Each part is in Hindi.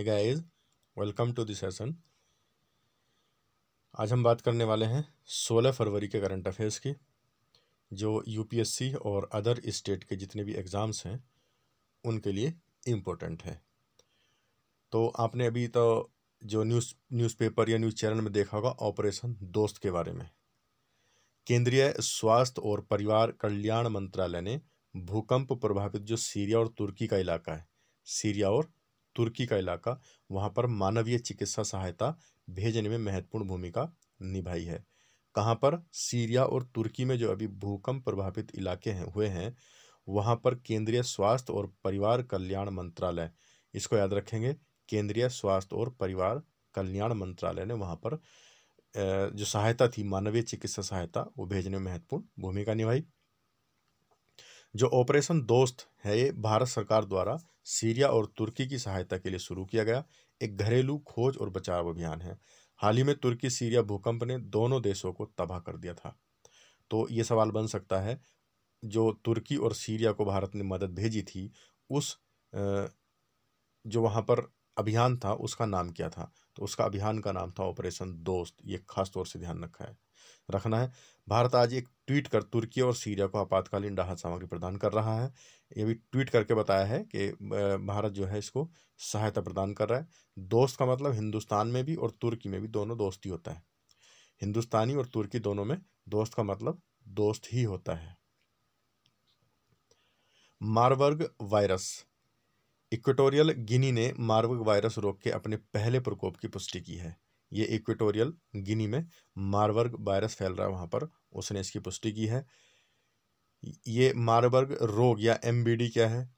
है guys welcome to this session आज हम बात करने वाले हैं 16 फरवरी के करंट अफेयर्स की जो यूपीएससी और अदर स्टेट के जितने भी एग्ज़ाम्स हैं उनके लिए इम्पोर्टेंट है तो आपने अभी तो जो न्यूज़ न्यूज़पेपर या न्यूज़ चैनल में देखा होगा ऑपरेशन दोस्त के बारे में केंद्रीय स्वास्थ्य और परिवार कल्याण मंत्रालय ने भूकंप प्रभावित जो सीरिया और तुर्की का इलाका है सीरिया और तुर्की का इलाका वहाँ पर मानवीय चिकित्सा सहायता भेजने में महत्वपूर्ण भूमिका निभाई है कहाँ पर सीरिया और तुर्की में जो अभी भूकंप प्रभावित इलाके हैं हुए हैं वहाँ पर केंद्रीय स्वास्थ्य और परिवार कल्याण मंत्रालय इसको याद रखेंगे केंद्रीय स्वास्थ्य और परिवार कल्याण मंत्रालय ने वहाँ पर जो सहायता थी मानवीय चिकित्सा सहायता वो भेजने में महत्वपूर्ण भूमिका निभाई जो ऑपरेशन दोस्त है ये भारत सरकार द्वारा सीरिया और तुर्की की सहायता के लिए शुरू किया गया एक घरेलू खोज और बचाव अभियान है हाल ही में तुर्की सीरिया भूकंप ने दोनों देशों को तबाह कर दिया था तो ये सवाल बन सकता है जो तुर्की और सीरिया को भारत ने मदद भेजी थी उस जो वहाँ पर अभियान था उसका नाम क्या था तो उसका अभियान का नाम था ऑपरेशन दोस्त ये खास तौर से ध्यान रखा है रखना है भारत आज एक ट्वीट कर तुर्की और सीरिया को आपातकालीन राहत सामग्री प्रदान कर रहा है ये भी ट्वीट करके बताया है कि भारत जो है इसको सहायता प्रदान कर रहा है दोस्त का मतलब हिंदुस्तान में भी और तुर्की में भी दोनों दोस्ती होता है हिंदुस्तानी और तुर्की दोनों में दोस्त का मतलब दोस्त ही होता है मारवर्ग वायरस इक्वेटोरियल गिनी ने मारवर्ग वायरस रोग के अपने पहले प्रकोप की पुष्टि की है ये इक्वेटोरियल गिनी में मारवर्ग वायरस फैल रहा है वहाँ पर उसने इसकी पुष्टि की है ये मारवर्ग रोग या एम क्या है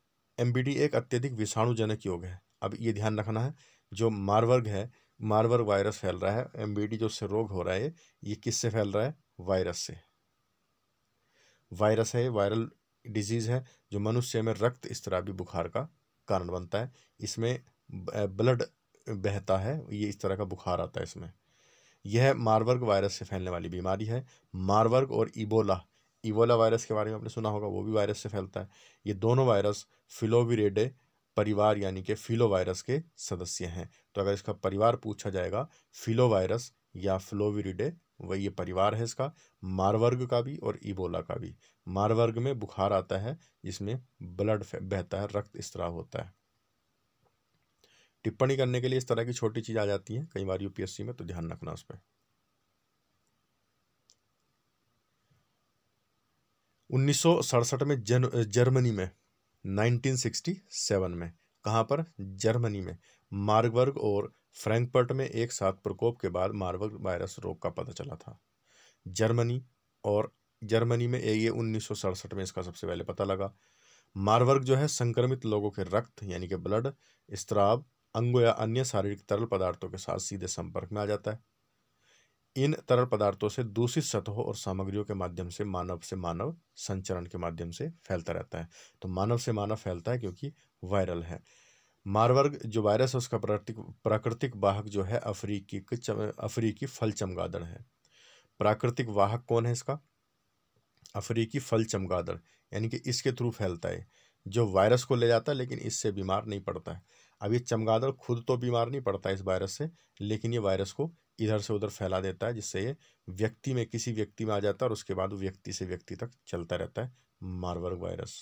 एम एक अत्यधिक विषाणुजनक योग है अब ये ध्यान रखना है जो मारवर्ग है मारवर्ग वायरस फैल रहा है एम जो उससे रोग हो रहा है ये किससे फैल रहा है वायरस से वायरस है वायरल डिजीज़ है जो मनुष्य में रक्त इस तरह भी बुखार का कारण बनता है इसमें ब्लड बहता है ये इस तरह का बुखार आता है इसमें यह मारवर्ग वायरस से फैलने वाली बीमारी है मारवर्ग और इबोला इबोला वायरस के बारे में आपने सुना होगा वो भी वायरस से फैलता है ये दोनों वायरस फिलोविरेडे परिवार यानी कि फिलो वायरस के सदस्य हैं तो अगर इसका परिवार पूछा जाएगा फिलो वायरस या फ्लोविरिडे वही ये परिवार है इसका मारवर्ग का भी और इबोला का भी मारवर्ग में बुखार आता है जिसमें ब्लड बहता है रक्त स्त्राव होता है टिप्पणी करने के लिए इस तरह की छोटी चीज़ आ जाती है कई बार यूपीएससी में तो ध्यान रखना उस पर उन्नीस में जन जर्मनी में 1967 में कहाँ पर जर्मनी में मार्गवर्ग और फ्रैंकफर्ट में एक साथ प्रकोप के बाद मार्वर्ग वायरस रोग का पता चला था जर्मनी और जर्मनी में ये उन्नीस में इसका सबसे पहले पता लगा मार्वर्ग जो है संक्रमित लोगों के रक्त यानी कि ब्लड स्त्राव अंगों या अन्य शारीरिक तरल पदार्थों के साथ सीधे संपर्क में आ जाता है इन तरल पदार्थों से दूषित सतहों और सामग्रियों के माध्यम से मानव से मानव संचरण के माध्यम से फैलता रहता है तो मानव से मानव फैलता है क्योंकि वायरल है मारवर्ग जो वायरस है उसका प्राकृतिक प्राकृतिक वाहक जो है अफ्रीकी अफ्रीकी फल चमगादड़ है प्राकृतिक वाहक कौन है इसका अफ्रीकी फल चमगादड़ यानी कि इसके थ्रू फैलता है जो वायरस को ले जाता है लेकिन इससे बीमार नहीं पड़ता है अब ये चमगादड़ खुद तो बीमार नहीं पड़ता इस वायरस से लेकिन ये वायरस को इधर से उधर फैला देता है जिससे ये व्यक्ति में किसी व्यक्ति में आ जाता है और उसके बाद वो व्यक्ति से व्यक्ति तक चलता रहता है मारवर्ग वायरस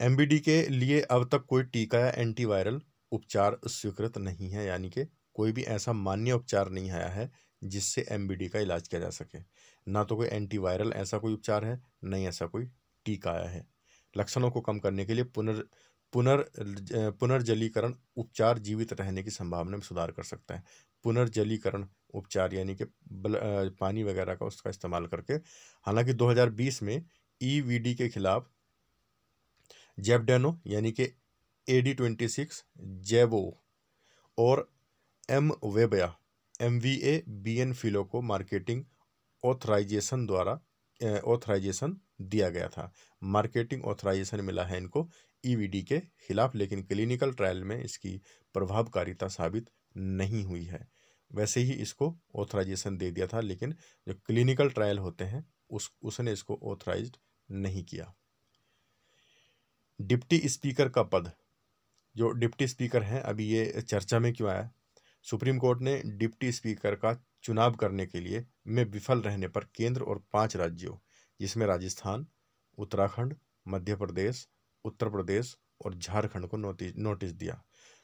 एमबीडी के लिए अब तक कोई टीका या एंटीवायरल उपचार स्वीकृत नहीं है यानी कि कोई भी ऐसा मान्य उपचार नहीं आया है जिससे एमबीडी का इलाज किया जा सके ना तो कोई एंटीवायरल ऐसा कोई उपचार है नहीं ऐसा कोई टीका आया है लक्षणों को कम करने के लिए पुनर् पुनर् पुनर्जलीकरण उपचार जीवित रहने की संभावना में सुधार कर सकता है पुनर्जलीकरण उपचार यानी कि पानी वगैरह का उसका इस्तेमाल करके हालांकि 2020 में ईवीडी e के खिलाफ जेबडेनो यानी कि ए डी ट्वेंटी सिक्स जेबो और एम वेबया M V A B N फिलो को मार्केटिंग ऑथराइजेशन द्वारा ऑथराइजेशन दिया गया था मार्केटिंग ऑथराइजेशन मिला है इनको ईवीडी e के खिलाफ लेकिन क्लिनिकल ट्रायल में इसकी प्रभावकारिता साबित नहीं हुई है वैसे ही इसको ऑथराइजेशन दे दिया था लेकिन जो क्लिनिकल ट्रायल होते हैं उस उसने इसको ऑथराइज नहीं किया डिप्टी स्पीकर का पद जो डिप्टी स्पीकर हैं अभी ये चर्चा में क्यों आया सुप्रीम कोर्ट ने डिप्टी स्पीकर का चुनाव करने के लिए में विफल रहने पर केंद्र और पांच राज्यों जिसमें राजस्थान उत्तराखंड मध्य प्रदेश उत्तर प्रदेश और झारखंड को नोटिस नोटिस दिया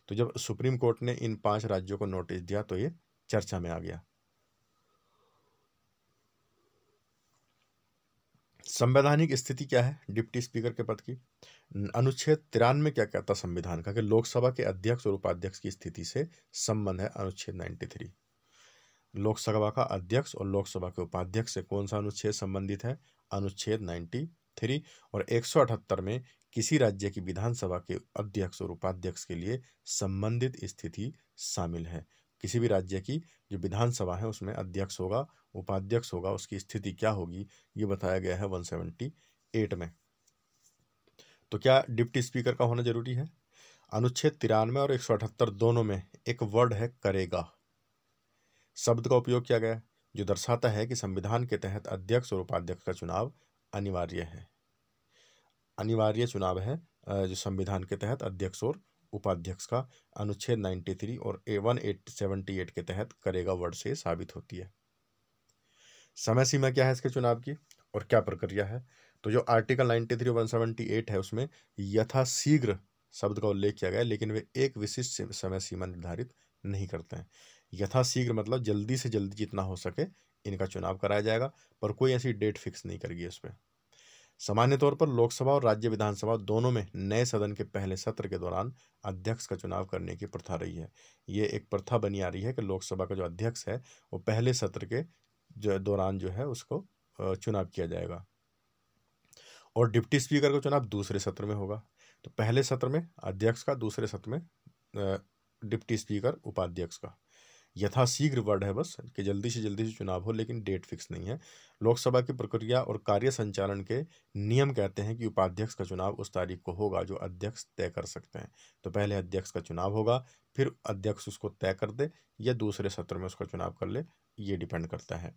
तो जब सुप्रीम कोर्ट ने इन पांच राज्यों को नोटिस दिया तो ये चर्चा में आ गया संवैधानिक स्थिति क्या है डिप्टी स्पीकर के पद की अनुच्छेद तिरानवे क्या कहता संविधान का कि लोकसभा के अध्यक्ष और उपाध्यक्ष की स्थिति से संबंध है अनुच्छेद थ्री लोकसभा का अध्यक्ष और लोकसभा के उपाध्यक्ष से कौन सा अनुच्छेद संबंधित है अनुच्छेद नाइन्टी थ्री और एक में किसी राज्य की विधानसभा के अध्यक्ष और उपाध्यक्ष के लिए संबंधित स्थिति शामिल है किसी भी राज्य की जो विधानसभा है उसमें अध्यक्ष होगा उपाध्यक्ष होगा उसकी स्थिति क्या होगी ये बताया गया है 178 में तो क्या डिप्टी स्पीकर का होना जरूरी है अनुच्छेद तिरानवे और एक दोनों में एक वर्ड है करेगा शब्द का उपयोग किया गया जो दर्शाता है कि संविधान के तहत अध्यक्ष और उपाध्यक्ष का चुनाव अनिवार्य है अनिवार्य चुनाव है जो संविधान के तहत अध्यक्ष और उपाध्यक्ष का अनुच्छेद 93 और ए वन एट के तहत करेगा वर्ड से साबित होती है समय सीमा क्या है इसके चुनाव की और क्या प्रक्रिया है तो जो आर्टिकल 93 थ्री है उसमें यथाशीघ्र शब्द का उल्लेख किया गया लेकिन वे एक विशिष्ट समय सीमा निर्धारित नहीं करते हैं यथाशीघ्र मतलब जल्दी से जल्दी जितना हो सके इनका चुनाव कराया जाएगा पर कोई ऐसी डेट फिक्स नहीं करेगी उस पर सामान्य तौर पर लोकसभा और राज्य विधानसभा दोनों में नए सदन के पहले सत्र के दौरान अध्यक्ष का चुनाव करने की प्रथा रही है ये एक प्रथा बनी आ रही है कि लोकसभा का जो अध्यक्ष है वो पहले सत्र के जो दौरान जो है उसको चुनाव किया जाएगा और डिप्टी स्पीकर का चुनाव दूसरे सत्र में होगा तो पहले सत्र में अध्यक्ष का दूसरे सत्र में डिप्टी स्पीकर उपाध्यक्ष का यथाशीघ्र वर्ड है बस कि जल्दी से जल्दी से चुनाव हो लेकिन डेट फिक्स नहीं है लोकसभा की प्रक्रिया और कार्य संचालन के नियम कहते हैं कि उपाध्यक्ष का चुनाव उस तारीख को होगा जो अध्यक्ष तय कर सकते हैं तो पहले अध्यक्ष का चुनाव होगा फिर अध्यक्ष उसको तय कर दे या दूसरे सत्र में उसका चुनाव कर ले ये डिपेंड करता है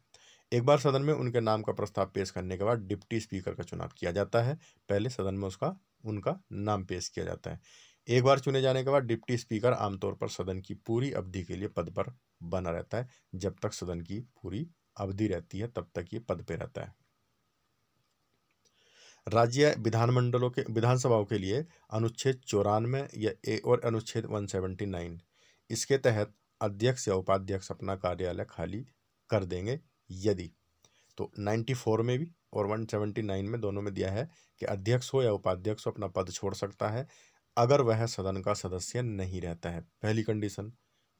एक बार सदन में उनके नाम का प्रस्ताव पेश करने के बाद डिप्टी स्पीकर का चुनाव किया जाता है पहले सदन में उसका उनका नाम पेश किया जाता है एक बार चुने जाने के बाद डिप्टी स्पीकर आमतौर पर सदन की पूरी अवधि के लिए पद पर बना रहता है जब तक सदन की पूरी अवधि रहती है तब तक ये पद पर रहता है राज्य विधानमंडलों के विधानसभाओं के लिए अनुच्छेद चौरानवे या ए और अनुच्छेद 179 इसके तहत अध्यक्ष या उपाध्यक्ष अपना कार्यालय खाली कर देंगे यदि तो 94 में भी और 179 में दोनों में दिया है कि अध्यक्ष हो या उपाध्यक्ष हो अपना पद छोड़ सकता है अगर वह सदन का सदस्य नहीं रहता है पहली कंडीशन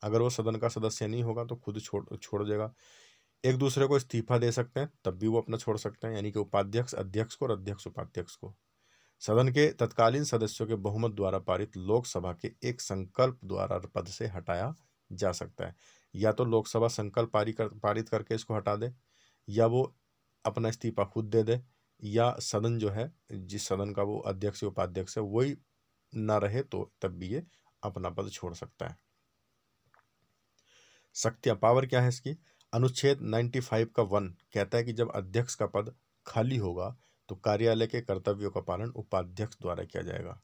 अगर वो सदन का सदस्य नहीं होगा तो खुद छोड़ छोड़ देगा एक दूसरे को इस्तीफा दे सकते हैं तब भी वो अपना छोड़ सकते हैं यानी कि उपाध्यक्ष अध्यक्ष को और अध्यक्ष उपाध्यक्ष को सदन के तत्कालीन सदस्यों के बहुमत द्वारा पारित लोकसभा के एक संकल्प द्वारा पद से हटाया जा सकता है या तो लोकसभा संकल्प पारित कर पारित करके इसको हटा दे या वो अपना इस्तीफा खुद दे दे या सदन जो है जिस सदन का वो अध्यक्ष उपाध्यक्ष है वही ना रहे तो तब भी ये अपना पद छोड़ सकता है शक्तियां पावर क्या है इसकी अनुच्छेद 95 का वन कहता है कि जब अध्यक्ष का पद खाली होगा तो कार्यालय के कर्तव्यों का पालन उपाध्यक्ष द्वारा किया जाएगा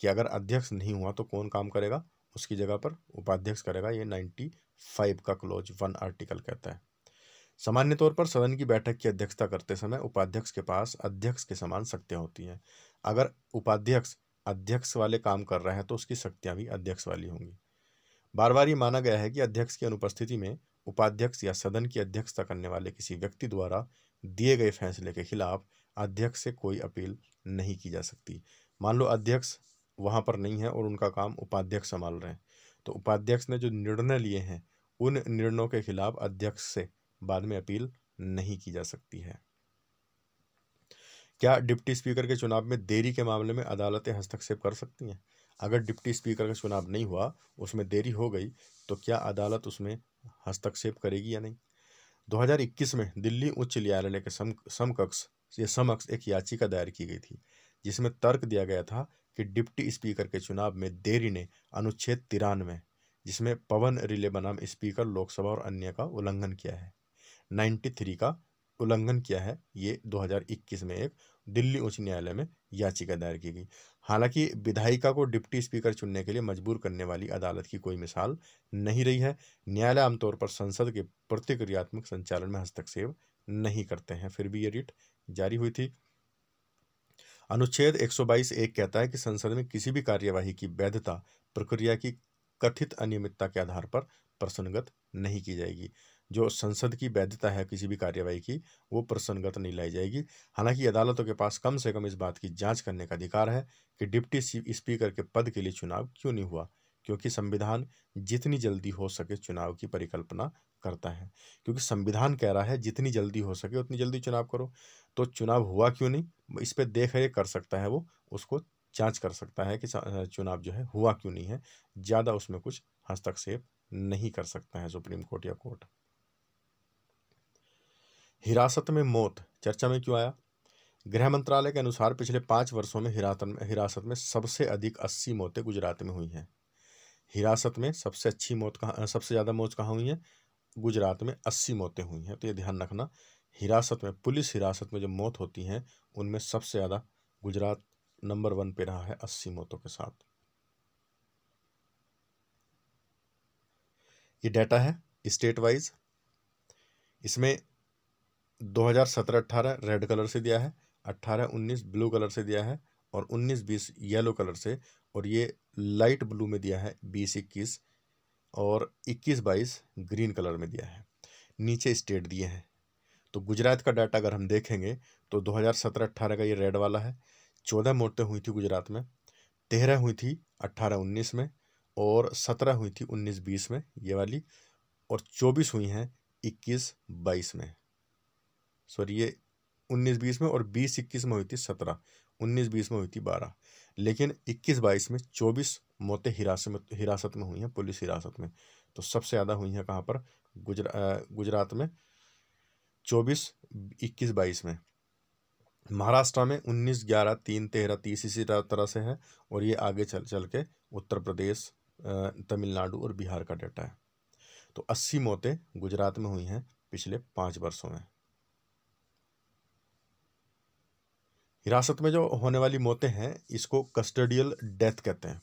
कि अगर अध्यक्ष नहीं हुआ तो कौन काम करेगा उसकी जगह पर उपाध्यक्ष करेगा ये 95 का क्लोज वन आर्टिकल कहता है सामान्य तौर पर सदन की बैठक की अध्यक्षता करते समय उपाध्यक्ष के पास अध्यक्ष के समान शक्तियाँ होती हैं अगर उपाध्यक्ष अध्यक्ष वाले काम कर रहे हैं तो उसकी शक्तियाँ भी अध्यक्ष वाली होंगी बार बार ये माना गया है कि अध्यक्ष की अनुपस्थिति में उपाध्यक्ष या सदन की अध्यक्षता करने वाले किसी व्यक्ति द्वारा दिए गए फैसले के खिलाफ अध्यक्ष से कोई अपील नहीं की जा सकती मान लो अध्यक्ष वहाँ पर नहीं है और उनका काम उपाध्यक्ष संभाल रहे हैं तो उपाध्यक्ष ने जो निर्णय लिए हैं उन निर्णयों के खिलाफ अध्यक्ष से बाद में अपील नहीं की जा सकती है क्या डिप्टी स्पीकर के चुनाव में देरी के मामले में अदालतें हस्तक्षेप कर सकती हैं अगर डिप्टी स्पीकर का चुनाव नहीं हुआ उसमें देरी हो गई तो क्या अदालत उसमें हस्तक्षेप करेगी या नहीं 2021 में दिल्ली उच्च न्यायालय के सम समकक्ष ये समक्ष एक याचिका दायर की गई थी जिसमें तर्क दिया गया था कि डिप्टी स्पीकर के चुनाव में देरी ने अनुच्छेद तिरानवे जिसमें पवन रिले बनाम स्पीकर लोकसभा और अन्य का उल्लंघन किया है 93 का उल्लंघन किया है ये 2021 में एक दिल्ली उच्च न्यायालय में याचिका दायर की गई हालांकि विधायिका को डिप्टी स्पीकर चुनने के लिए मजबूर करने वाली अदालत की कोई मिसाल नहीं रही है न्यायालय आमतौर पर संसद के प्रतिक्रियात्मक संचालन में हस्तक्षेप नहीं करते हैं फिर भी ये रिट जारी हुई थी अनुच्छेद 122 एक कहता है कि संसद में किसी भी कार्यवाही की वैधता प्रक्रिया की कथित अनियमितता के आधार पर प्रसन्नगत नहीं की जाएगी जो संसद की वैधता है किसी भी कार्यवाही की वो प्रसन्नगत नहीं लाई जाएगी हालांकि अदालतों के पास कम से कम इस बात की जांच करने का अधिकार है कि डिप्टी स्पीकर के पद के लिए चुनाव क्यों नहीं हुआ क्योंकि संविधान जितनी जल्दी हो सके चुनाव की परिकल्पना करता है क्योंकि संविधान कह रहा है जितनी जल्दी हो सके उतनी जल्दी चुनाव करो तो चुनाव हुआ क्यों नहीं इस पर देख रेख कर सकता है वो उसको जांच कर सकता है कि चुनाव जो है हुआ क्यों नहीं है ज़्यादा उसमें कुछ हस्तक्षेप नहीं कर सकता है सुप्रीम कोर्ट या कोर्ट हिरासत में मौत चर्चा में क्यों आया गृह मंत्रालय के अनुसार पिछले पाँच वर्षों में हिरासत में हिरासत में सबसे अधिक अस्सी मौतें गुजरात में हुई हैं हिरासत में सबसे अच्छी मौत कहाँ सबसे ज़्यादा मौत कहाँ हुई है गुजरात में अस्सी मौतें हुई हैं तो ये ध्यान रखना हिरासत में पुलिस हिरासत में जो मौत होती हैं उनमें सबसे ज़्यादा गुजरात नंबर वन पे रहा है अस्सी मौतों के साथ ये डाटा है स्टेट वाइज इसमें 2017-18 रेड कलर से दिया है 18-19 ब्लू कलर से दिया है और 19-20 येलो कलर से और ये लाइट ब्लू में दिया है 20-21 और 21-22 ग्रीन कलर में दिया है नीचे स्टेट दिए हैं तो गुजरात का डाटा अगर हम देखेंगे तो 2017-18 का ये रेड वाला है चौदह मौतें हुई थी गुजरात में तेरह हुई थी अट्ठारह उन्नीस में और सत्रह हुई थी उन्नीस बीस में ये वाली और चौबीस हुई हैं इक्कीस बाईस में सॉरी ये उन्नीस बीस में और बीस इक्कीस में हुई थी सत्रह उन्नीस बीस में हुई थी बारह लेकिन इक्कीस बाईस में चौबीस मौतें हिरासत में हिरासत में हुई हैं पुलिस हिरासत में तो सबसे ज़्यादा हुई हैं कहाँ पर गुजरा गुजरात में चौबीस इक्कीस बाईस में महाराष्ट्र में उन्नीस ग्यारह तीन तेरह तीस इसी तरह से है और ये आगे चल चल के उत्तर प्रदेश तमिलनाडु और बिहार का डाटा है तो अस्सी मौतें गुजरात में हुई हैं पिछले पाँच वर्षों में हिरासत में जो होने वाली मौतें हैं इसको कस्टडियल डेथ कहते हैं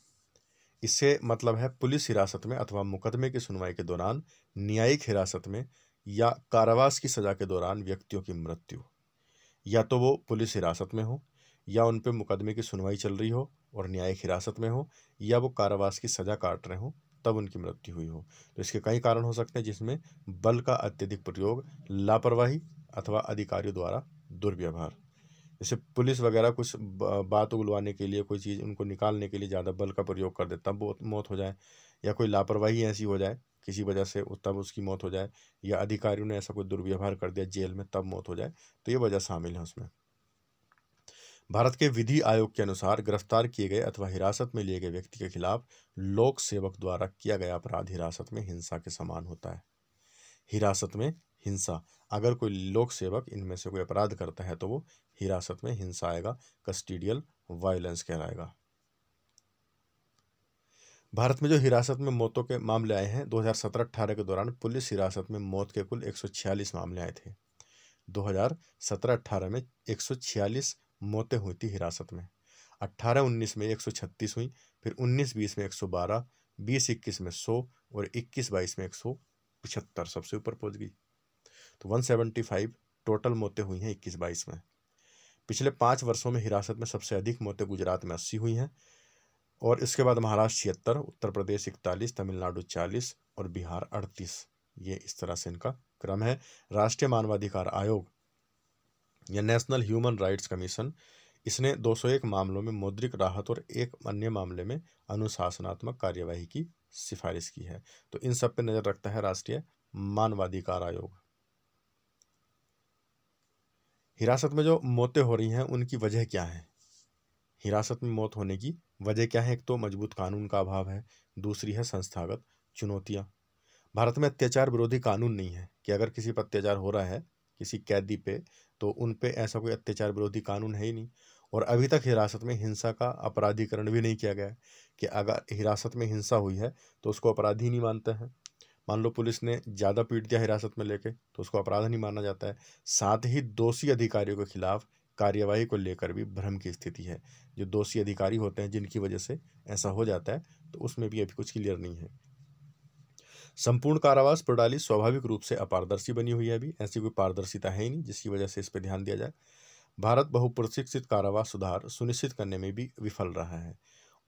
इससे मतलब है पुलिस हिरासत में अथवा मुकदमे की सुनवाई के दौरान न्यायिक हिरासत में या कारावास की सज़ा के दौरान व्यक्तियों की मृत्यु या तो वो पुलिस हिरासत में हो या उन पर मुकदमे की सुनवाई चल रही हो और न्यायिक हिरासत में हो या वो कारावास की सज़ा काट रहे हों तब उनकी मृत्यु हुई हो तो इसके कई कारण हो सकते हैं जिसमें बल का अत्यधिक प्रयोग लापरवाही अथवा अधिकारियों द्वारा दुर्व्यवहार जैसे पुलिस वगैरह कुछ बात उगलवाने के लिए कोई चीज़ उनको निकालने के लिए ज़्यादा बल का प्रयोग कर देता तब मौत हो जाए या कोई लापरवाही ऐसी हो जाए किसी वजह से तब उसकी मौत हो जाए या अधिकारियों ने ऐसा कोई दुर्व्यवहार कर दिया जेल में तब मौत हो जाए तो ये वजह शामिल है उसमें भारत के विधि आयोग के अनुसार गिरफ्तार किए गए अथवा हिरासत में लिए गए व्यक्ति के खिलाफ लोक सेवक द्वारा किया गया अपराध हिरासत में हिंसा के समान होता है हिरासत में हिंसा अगर कोई लोक सेवक इनमें से कोई अपराध करता है तो वो हिरासत में हिंसा आएगा कस्टीडियल वायलेंस कहलाएगा भारत में जो हिरासत में मौतों के मामले आए हैं 2017-18 के दौरान पुलिस हिरासत में मौत के कुल 146 मामले आए थे 2017-18 में 146 मौतें हुई थी हिरासत में 18-19 में 136 हुई फिर 19-20 में 112, 20-21 में 100 और 21-22 में एक सबसे ऊपर पहुंच गई तो 175 टोटल मौतें हुई हैं इक्कीस बाईस में पिछले पाँच वर्षों में हिरासत में सबसे अधिक मौतें गुजरात में अस्सी हुई हैं और इसके बाद महाराष्ट्र छिहत्तर उत्तर प्रदेश इकतालीस तमिलनाडु चालीस और बिहार अड़तीस ये इस तरह से इनका क्रम है राष्ट्रीय मानवाधिकार आयोग या नेशनल ह्यूमन राइट्स कमीशन इसने 201 मामलों में मौद्रिक राहत और एक अन्य मामले में अनुशासनात्मक कार्यवाही की सिफारिश की है तो इन सब पे नज़र रखता है राष्ट्रीय मानवाधिकार आयोग हिरासत में जो मौतें हो रही हैं उनकी वजह क्या है हिरासत में मौत होने की वजह क्या है एक तो मजबूत कानून का अभाव है दूसरी है संस्थागत चुनौतियाँ भारत में अत्याचार विरोधी कानून नहीं है कि अगर किसी पर अत्याचार हो रहा है किसी कैदी पे तो उन पे ऐसा कोई अत्याचार विरोधी कानून है ही नहीं और अभी तक हिरासत में हिंसा का अपराधीकरण भी नहीं किया गया है कि अगर हिरासत में हिंसा हुई है तो उसको अपराधी नहीं मानते हैं मान लो पुलिस ने ज़्यादा पीट दिया हिरासत में लेके तो उसको अपराध नहीं माना जाता है साथ ही दोषी अधिकारियों के खिलाफ कार्यवाही को लेकर भी भ्रम की स्थिति है जो दोषी अधिकारी होते हैं जिनकी वजह से ऐसा हो जाता है तो उसमें भी अभी कुछ क्लियर नहीं है संपूर्ण कारावास प्रणाली स्वाभाविक रूप से अपारदर्शी बनी हुई है अभी ऐसी कोई पारदर्शिता है ही नहीं जिसकी वजह से इस पर ध्यान दिया जाए भारत बहुप्रशिक्षित कारावास सुधार सुनिश्चित करने में भी विफल रहा है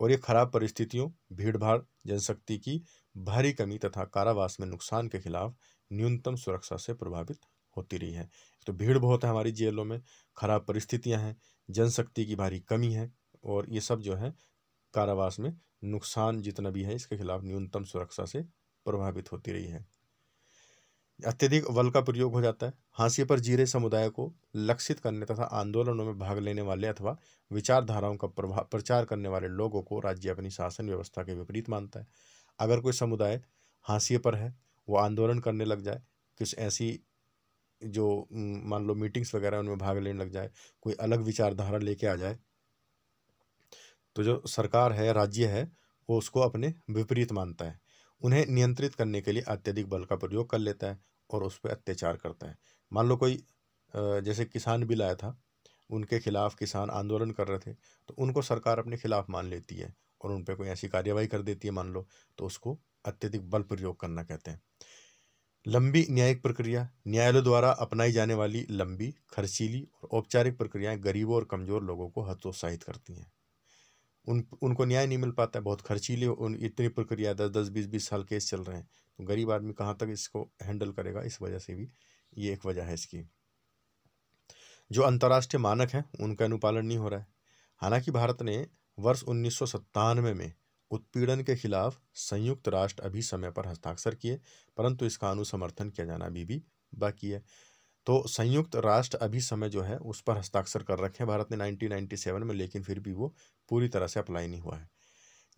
और ये खराब परिस्थितियों भीड़भाड़ जनशक्ति की भारी कमी तथा कारावास में नुकसान के खिलाफ न्यूनतम सुरक्षा से प्रभावित होती रही है तो भीड़ बहुत है हमारी जेलों में खराब परिस्थितियां हैं जनशक्ति की भारी कमी है और ये सब जो है कारावास में नुकसान जितना भी है इसके खिलाफ न्यूनतम सुरक्षा से प्रभावित होती रही है अत्यधिक बल का प्रयोग हो जाता है हाँसी पर जीरे समुदाय को लक्षित करने तथा आंदोलनों में भाग लेने वाले अथवा विचारधाराओं का प्रचार करने वाले लोगों को राज्य अपनी शासन व्यवस्था के विपरीत मानता है अगर कोई समुदाय हाशिए पर है वो आंदोलन करने लग जाए कुछ ऐसी जो मान लो मीटिंग्स वगैरह उनमें भाग लेने लग जाए कोई अलग विचारधारा लेके आ जाए तो जो सरकार है राज्य है वो उसको अपने विपरीत मानता है उन्हें नियंत्रित करने के लिए अत्यधिक बल का प्रयोग कर लेता है और उस पर अत्याचार करता है मान लो कोई जैसे किसान बिल आया था उनके खिलाफ किसान आंदोलन कर रहे थे तो उनको सरकार अपने खिलाफ मान लेती है और उन पर कोई ऐसी कार्यवाही कर देती है मान लो तो उसको अत्यधिक बल प्रयोग करना कहते हैं लंबी न्यायिक प्रक्रिया न्यायालय द्वारा अपनाई जाने वाली लंबी खर्चीली और औपचारिक प्रक्रियाएं गरीबों और कमज़ोर लोगों को हतोत्साहित करती हैं उन उनको न्याय नहीं मिल पाता है बहुत खर्चीली उन इतनी प्रक्रिया दस दस बीस बीस साल केस चल रहे हैं तो गरीब आदमी कहाँ तक इसको हैंडल करेगा इस वजह से भी ये एक वजह है इसकी जो अंतर्राष्ट्रीय मानक हैं उनका अनुपालन नहीं हो रहा है हालांकि भारत ने वर्ष उन्नीस में उत्पीड़न के खिलाफ संयुक्त राष्ट्र अभी समय पर हस्ताक्षर किए परंतु इसका अनुसमर्थन किया जाना अभी भी बाकी है तो संयुक्त राष्ट्र अभी समय जो है उस पर हस्ताक्षर कर रखे हैं भारत ने 1997 में लेकिन फिर भी वो पूरी तरह से अप्लाई नहीं हुआ है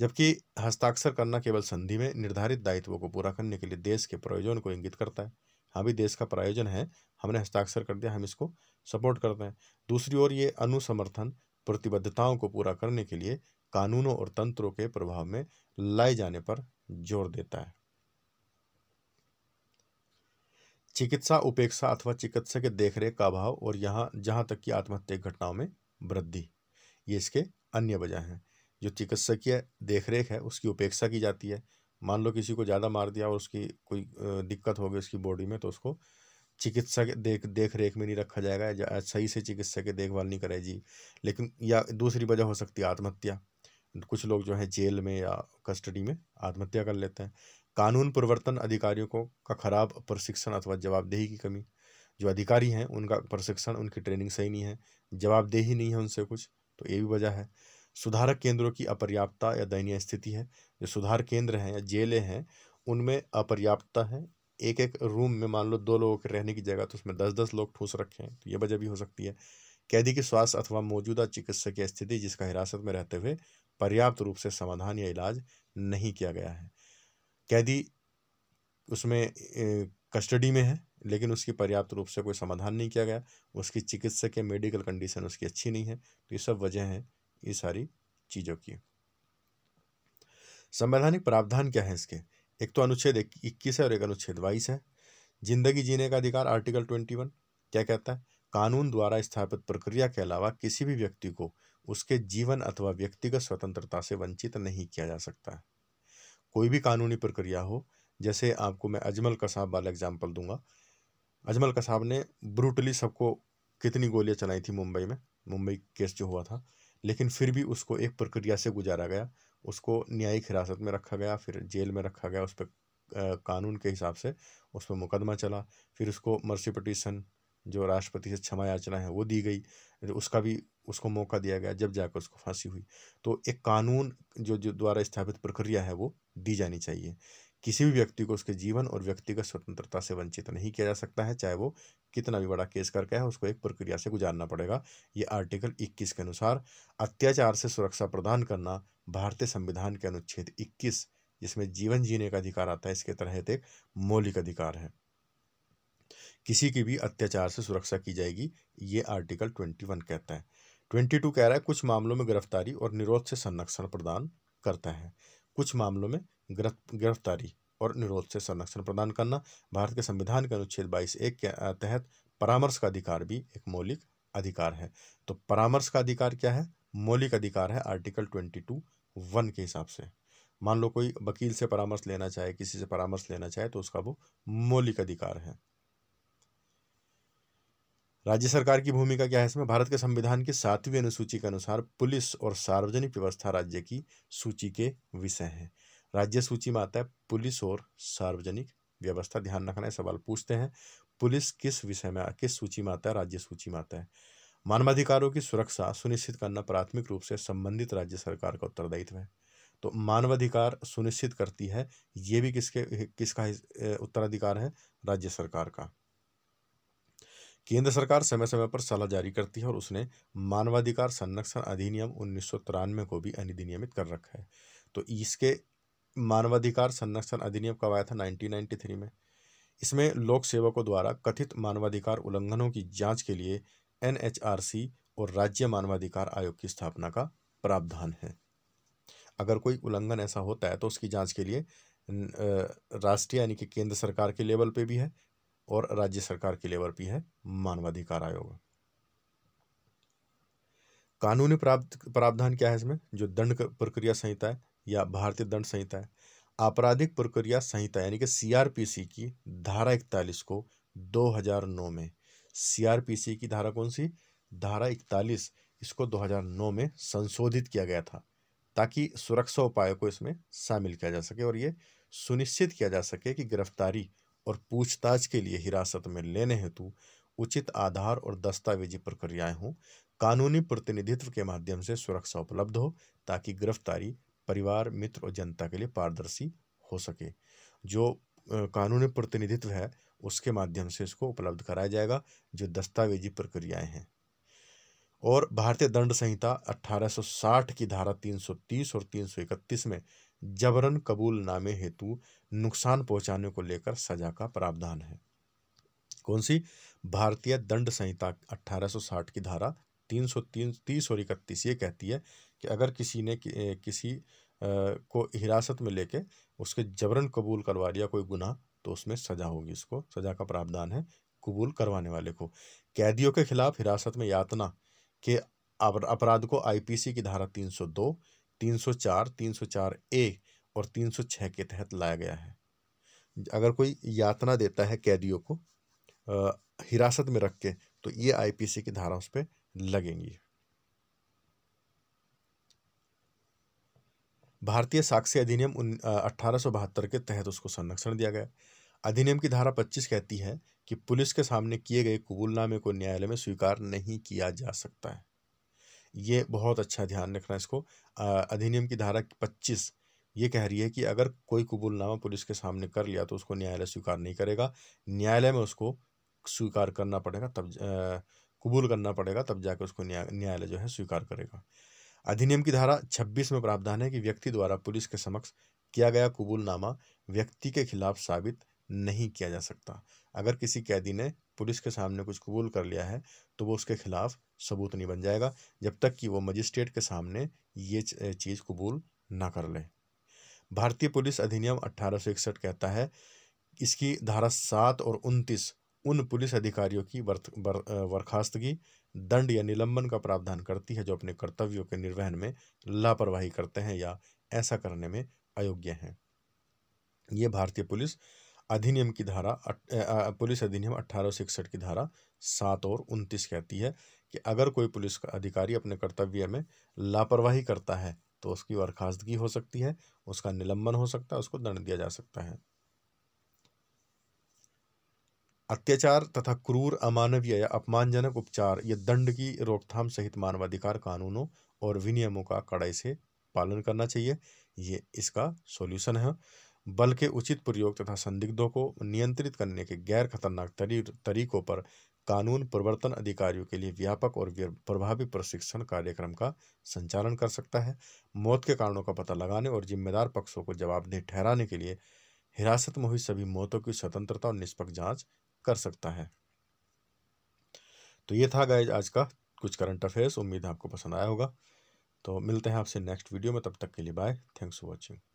जबकि हस्ताक्षर करना केवल संधि में निर्धारित दायित्वों को पूरा करने के लिए देश के प्रयोजन को इंगित करता है हाँ भी देश का प्रायोजन है हमने हस्ताक्षर कर दिया हम इसको सपोर्ट करते हैं दूसरी ओर ये अनुसमर्थन प्रतिबद्धताओं को पूरा करने के लिए कानूनों और तंत्रों के प्रभाव में लाए जाने पर जोर देता है चिकित्सा उपेक्षा अथवा चिकित्सा के देखरेख का अभाव और यहाँ जहां तक कि आत्महत्या घटनाओं में वृद्धि ये इसके अन्य वजह हैं जो चिकित्सकीय देखरेख है उसकी उपेक्षा की जाती है मान लो किसी को ज़्यादा मार दिया और उसकी कोई दिक्कत हो गई उसकी बॉडी में तो उसको चिकित्सा के देख देख रेख में नहीं रखा जाएगा सही से चिकित्सा की देखभाल नहीं करेगी लेकिन या दूसरी वजह हो सकती है आत्महत्या कुछ लोग जो है जेल में या कस्टडी में आत्महत्या कर लेते हैं कानून प्रवर्तन अधिकारियों को का खराब प्रशिक्षण अथवा जवाबदेही की कमी जो अधिकारी हैं उनका प्रशिक्षण उनकी ट्रेनिंग सही नहीं है जवाबदेही नहीं है उनसे कुछ तो ये भी वजह है सुधारक केंद्रों की अपर्याप्तता या दयनीय स्थिति है जो सुधार केंद्र हैं या जेलें हैं उनमें अपर्याप्तता है एक एक रूम में मान लो दो लोगों के रहने की जगह तो उसमें दस दस लोग ठूस रखें तो ये वजह भी हो सकती है कैदी के स्वास्थ्य अथवा मौजूदा चिकित्सकीय स्थिति जिसका हिरासत में रहते हुए पर्याप्त रूप से समाधान या इलाज नहीं किया गया है कैदी उसमें कस्टडी में है लेकिन उसकी पर्याप्त रूप से कोई समाधान नहीं किया गया उसकी चिकित्सक के मेडिकल कंडीशन उसकी अच्छी नहीं है तो ये सब वजह हैं ये सारी चीज़ों की संवैधानिक प्रावधान क्या है इसके एक तो अनुच्छेद इक्कीस है और एक अनुच्छेद बाईस है जिंदगी जीने का अधिकार आर्टिकल ट्वेंटी वन क्या कहता है कानून द्वारा स्थापित प्रक्रिया के अलावा किसी भी व्यक्ति को उसके जीवन अथवा व्यक्तिगत स्वतंत्रता से वंचित नहीं किया जा सकता है कोई भी कानूनी प्रक्रिया हो जैसे आपको मैं अजमल कसाब वाला एग्जाम्पल दूंगा अजमल कसाब ने ब्रूटली सबको कितनी गोलियां चलाई थी मुंबई में मुंबई केस जो हुआ था लेकिन फिर भी उसको एक प्रक्रिया से गुजारा गया उसको न्यायिक हिरासत में रखा गया फिर जेल में रखा गया उस पर कानून के हिसाब से उस पर मुकदमा चला फिर उसको मर्सी पटिशन जो राष्ट्रपति से क्षमा याचना है वो दी गई उसका भी उसको मौका दिया गया जब जाकर उसको फांसी हुई तो एक कानून जो जो द्वारा स्थापित प्रक्रिया है वो दी जानी चाहिए किसी भी व्यक्ति को उसके जीवन और व्यक्तिगत स्वतंत्रता से वंचित नहीं किया जा सकता है चाहे वो कितना भी बड़ा केस करके है उसको एक प्रक्रिया से गुजारना पड़ेगा ये आर्टिकल 21 के अनुसार अत्याचार से सुरक्षा प्रदान करना भारतीय संविधान के अनुच्छेद 21 जिसमें जीवन जीने का अधिकार आता है इसके तहत एक मौलिक अधिकार है किसी की भी अत्याचार से सुरक्षा की जाएगी ये आर्टिकल ट्वेंटी वन कहता है ट्वेंटी टू कह रहा है कुछ मामलों में गिरफ्तारी और निरोध से संरक्षण प्रदान करता है कुछ मामलों में गिरफ्तारी और निरोध से संरक्षण प्रदान करना भारत के संविधान के अनुच्छेद बाईस एक के तहत परामर्श का अधिकार भी एक मौलिक अधिकार है तो परामर्श का अधिकार क्या है मौलिक अधिकार है आर्टिकल ट्वेंटी टू वन के हिसाब से मान लो कोई वकील से परामर्श लेना चाहे किसी से परामर्श लेना चाहे तो उसका वो मौलिक अधिकार है राज्य सरकार की भूमिका क्या है इसमें भारत के संविधान की सातवीं अनुसूची के अनुसार पुलिस और सार्वजनिक व्यवस्था राज्य की सूची के विषय हैं राज्य सूची में आता है पुलिस और सार्वजनिक व्यवस्था ध्यान रखना है सवाल पूछते हैं पुलिस किस विषय में किस सूची में आता है राज्य सूची में आता है मानवाधिकारों की सुरक्षा सुनिश्चित करना प्राथमिक रूप से संबंधित राज्य सरकार का उत्तरदायित्व है तो मानवाधिकार सुनिश्चित करती है ये भी किसके किसका उत्तराधिकार है राज्य सरकार का केंद्र सरकार समय समय पर सलाह जारी करती है और उसने मानवाधिकार संरक्षण अधिनियम उन्नीस को भी अनिधिनियमित कर रखा है तो इसके मानवाधिकार संरक्षण अधिनियम कब आया था 1993 में इसमें लोक सेवकों द्वारा कथित मानवाधिकार उल्लंघनों की जांच के लिए एनएचआरसी और राज्य मानवाधिकार आयोग की स्थापना का प्रावधान है अगर कोई उल्लंघन ऐसा होता है तो उसकी जांच के लिए राष्ट्रीय यानी कि केंद्र सरकार के लेवल पे भी है और राज्य सरकार के लेवल पे है मानवाधिकार आयोग कानूनी प्रावधान क्या है इसमें जो दंड प्रक्रिया संहिता है या भारतीय दंड संहिता आपराधिक प्रक्रिया संहिता यानी कि सीआरपीसी की धारा इकतालीस को 2009 में सीआरपीसी की धारा कौन सी धारा इकतालीस इसको 2009 में संशोधित किया गया था ताकि सुरक्षा उपायों को इसमें शामिल किया जा सके और ये सुनिश्चित किया जा सके कि गिरफ्तारी और पूछताछ के लिए हिरासत में लेने हेतु उचित आधार और दस्तावेजी प्रक्रियाएं हों कानूनी प्रतिनिधित्व के माध्यम से सुरक्षा उपलब्ध हो ताकि गिरफ्तारी परिवार मित्र और जनता के लिए पारदर्शी हो सके जो कानूनी प्रतिनिधित्व है उसके माध्यम से इसको उपलब्ध कराया जाएगा जो दस्तावेजी प्रक्रियाएं हैं और भारतीय दंड संहिता 1860 की धारा 330 और 331 में जबरन कबूल नामे हेतु नुकसान पहुंचाने को लेकर सजा का प्रावधान है कौन सी भारतीय दंड संहिता 1860 की धारा 330 और इकतीस ये कहती है कि अगर किसी ने कि, किसी को हिरासत में लेके उसके जबरन कबूल करवा लिया कोई गुनाह तो उसमें सज़ा होगी उसको सज़ा का प्रावधान है कबूल करवाने वाले को कैदियों के खिलाफ हिरासत में यातना के अपराध को आईपीसी की धारा 302, 304, 304 ए और 306 के तहत लाया गया है अगर कोई यातना देता है कैदियों को आ, हिरासत में रख के तो ये आईपीसी की धारा उस पर लगेंगी भारतीय साक्ष्य अधिनियम उन अठारह के तहत उसको संरक्षण दिया गया अधिनियम की धारा 25 कहती है कि पुलिस के सामने किए गए कबूलनामे को न्यायालय में स्वीकार नहीं किया जा सकता है ये बहुत अच्छा ध्यान रखना इसको अधिनियम की धारा 25 ये कह रही है कि अगर कोई कबूलनामा पुलिस के सामने कर लिया तो उसको न्यायालय स्वीकार नहीं करेगा न्यायालय में उसको स्वीकार करना पड़ेगा तब कबूल करना पड़ेगा तब जाके उसको न्यायालय जो है स्वीकार करेगा अधिनियम की धारा 26 में प्रावधान है कि व्यक्ति द्वारा पुलिस के समक्ष किया गया कबूलनामा व्यक्ति के खिलाफ साबित नहीं किया जा सकता अगर किसी कैदी ने पुलिस के सामने कुछ कबूल कर लिया है तो वो उसके खिलाफ सबूत नहीं बन जाएगा जब तक कि वो मजिस्ट्रेट के सामने ये चीज़ कबूल ना कर ले भारतीय पुलिस अधिनियम अट्ठारह कहता है इसकी धारा सात और उनतीस उन पुलिस अधिकारियों की बर्खास्तगी दंड या निलंबन का प्रावधान करती है जो अपने कर्तव्यों के निर्वहन में लापरवाही करते हैं या ऐसा करने में अयोग्य हैं ये भारतीय पुलिस अधिनियम की धारा पुलिस अधिनियम अठारह सौ इकसठ की धारा सात और उनतीस कहती है कि अगर कोई पुलिस अधिकारी अपने कर्तव्य में लापरवाही करता है तो उसकी बर्खास्तगी हो सकती है उसका निलंबन हो सकता है उसको दंड दिया जा सकता है अत्याचार तथा क्रूर अमानवीय या अपमानजनक उपचार या दंड की रोकथाम सहित मानवाधिकार कानूनों और विनियमों का कड़ाई से पालन करना चाहिए ये इसका सॉल्यूशन है बल के उचित प्रयोग तथा संदिग्धों को नियंत्रित करने के गैर खतरनाक तरी, तरीकों पर कानून प्रवर्तन अधिकारियों के लिए व्यापक और प्रभावी प्रशिक्षण कार्यक्रम का संचालन कर सकता है मौत के कारणों का पता लगाने और जिम्मेदार पक्षों को जवाबदेह ठहराने के लिए हिरासत में हुई सभी मौतों की स्वतंत्रता और निष्पक्ष जांच कर सकता है तो ये था गाइज आज का कुछ करंट अफेयर्स उम्मीद है आपको पसंद आया होगा तो मिलते हैं आपसे नेक्स्ट वीडियो में तब तक के लिए बाय थैंक्स फॉर वॉचिंग